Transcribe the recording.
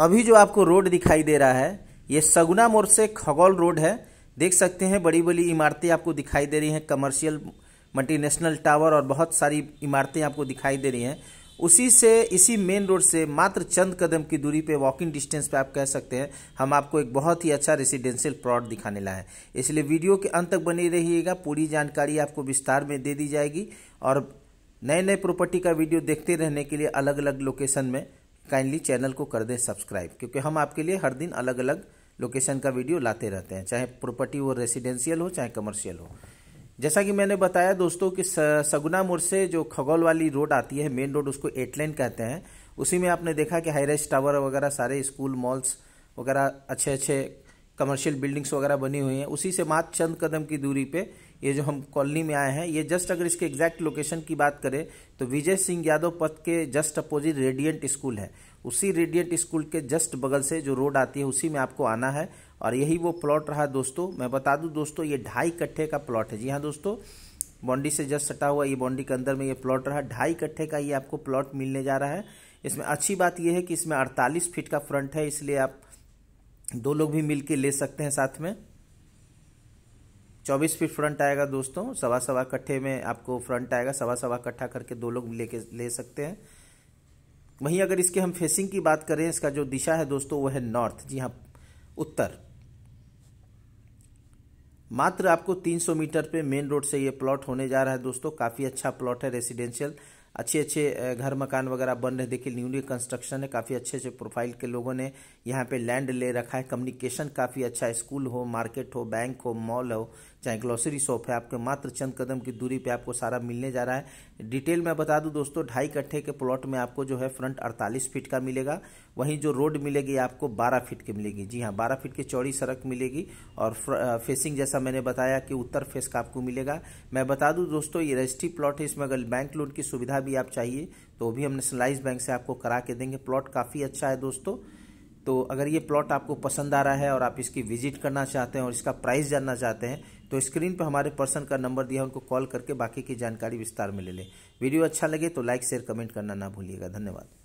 अभी जो आपको रोड दिखाई दे रहा है ये सगुना मोड़ से खगौल रोड है देख सकते हैं बड़ी बड़ी इमारतें आपको दिखाई दे रही हैं कमर्शियल मल्टीनेशनल टावर और बहुत सारी इमारतें आपको दिखाई दे रही हैं उसी से इसी मेन रोड से मात्र चंद कदम की दूरी पे वॉकिंग डिस्टेंस पे आप कह सकते हैं हम आपको एक बहुत ही अच्छा रेसिडेंशियल प्लॉट दिखाने लाए हैं इसलिए वीडियो के अंत तक बने रहिएगा पूरी जानकारी आपको विस्तार में दे दी जाएगी और नए नए प्रॉपर्टी का वीडियो देखते रहने के लिए अलग अलग लोकेशन में काइंडली चैनल को कर दें सब्सक्राइब क्योंकि हम आपके लिए हर दिन अलग अलग लोकेशन का वीडियो लाते रहते हैं चाहे प्रॉपर्टी वो रेसिडेंशियल हो चाहे कमर्शियल हो जैसा कि मैंने बताया दोस्तों कि सगुना मोड़ से जो खगौल वाली रोड आती है मेन रोड उसको एट लेन कहते हैं उसी में आपने देखा कि हाई रेस्ट टावर वगैरह सारे स्कूल मॉल्स वगैरह अच्छे अच्छे कमर्शियल बिल्डिंग्स वगैरह बनी हुई हैं उसी से मात्र चंद कदम की दूरी पे ये जो हम कॉलोनी में आए हैं ये जस्ट अगर इसके एग्जैक्ट लोकेशन की बात करें तो विजय सिंह यादव पथ के जस्ट अपोजिट रेडियंट स्कूल है उसी रेडियंट स्कूल के जस्ट बगल से जो रोड आती है उसी में आपको आना है और यही वो प्लॉट रहा दोस्तों मैं बता दूं दोस्तों ये ढाई कट्ठे का प्लॉट है जी हाँ दोस्तों बाउंड्री से जस्ट सटा हुआ ये बाउंड्री के अंदर में ये प्लॉट रहा ढाई कट्ठे का ये आपको प्लॉट मिलने जा रहा है इसमें अच्छी बात यह है कि इसमें 48 फीट का फ्रंट है इसलिए आप दो लोग भी मिल ले सकते हैं साथ में चौबीस फीट फ्रंट आएगा दोस्तों सवा सवा कट्ठे में आपको फ्रंट आएगा सवा सवा कट्ठा करके दो लोग लेके ले सकते हैं वहीं अगर इसके हम फेसिंग की बात करें इसका जो दिशा है दोस्तों वो है नॉर्थ जी हाँ उत्तर मात्र आपको 300 मीटर पे मेन रोड से ये प्लॉट होने जा रहा है दोस्तों काफ़ी अच्छा प्लॉट है रेसिडेंशियल अच्छे अच्छे घर मकान वगैरह बन रहे देखिए न्यूली कंस्ट्रक्शन है काफ़ी अच्छे अच्छे प्रोफाइल के लोगों ने यहाँ पे लैंड ले रखा है कम्युनिकेशन काफ़ी अच्छा है स्कूल हो मार्केट हो बैंक हो मॉल हो चाहे ग्लोसरी शॉप है आपके मात्र चंद कदम की दूरी पे आपको सारा मिलने जा रहा है डिटेल में बता दूं दोस्तों ढाई कट्ठे के प्लॉट में आपको जो है फ्रंट 48 फीट का मिलेगा वहीं जो रोड मिलेगी आपको 12 फीट की मिलेगी जी हाँ 12 फीट की चौड़ी सड़क मिलेगी और फेसिंग जैसा मैंने बताया कि उत्तर फेस का आपको मिलेगा मैं बता दूँ दोस्तों ये रजिस्ट्री प्लॉट है इसमें अगर बैंक लोन की सुविधा भी आप चाहिए तो भी हम नेशनलाइज बैंक से आपको करा के देंगे प्लॉट काफ़ी अच्छा है दोस्तों तो अगर ये प्लॉट आपको पसंद आ रहा है और आप इसकी विजिट करना चाहते हैं और इसका प्राइस जानना चाहते हैं तो स्क्रीन पर हमारे पर्सन का नंबर दिया उनको कॉल करके बाकी की जानकारी विस्तार में ले लें वीडियो अच्छा लगे तो लाइक शेयर कमेंट करना ना भूलिएगा धन्यवाद